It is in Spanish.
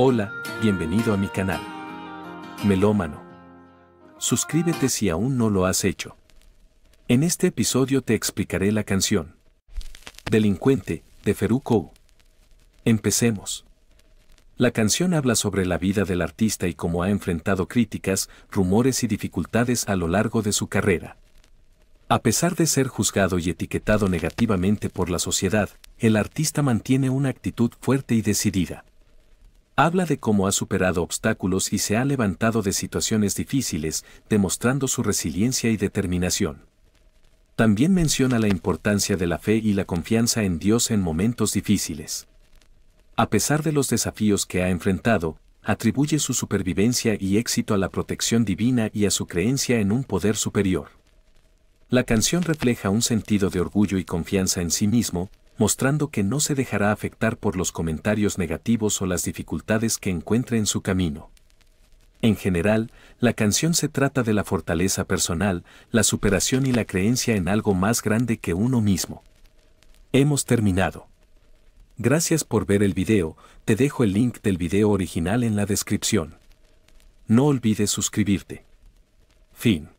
Hola, bienvenido a mi canal. Melómano. Suscríbete si aún no lo has hecho. En este episodio te explicaré la canción. Delincuente, de Feruco. Empecemos. La canción habla sobre la vida del artista y cómo ha enfrentado críticas, rumores y dificultades a lo largo de su carrera. A pesar de ser juzgado y etiquetado negativamente por la sociedad, el artista mantiene una actitud fuerte y decidida. Habla de cómo ha superado obstáculos y se ha levantado de situaciones difíciles, demostrando su resiliencia y determinación. También menciona la importancia de la fe y la confianza en Dios en momentos difíciles. A pesar de los desafíos que ha enfrentado, atribuye su supervivencia y éxito a la protección divina y a su creencia en un poder superior. La canción refleja un sentido de orgullo y confianza en sí mismo, mostrando que no se dejará afectar por los comentarios negativos o las dificultades que encuentre en su camino. En general, la canción se trata de la fortaleza personal, la superación y la creencia en algo más grande que uno mismo. Hemos terminado. Gracias por ver el video, te dejo el link del video original en la descripción. No olvides suscribirte. Fin.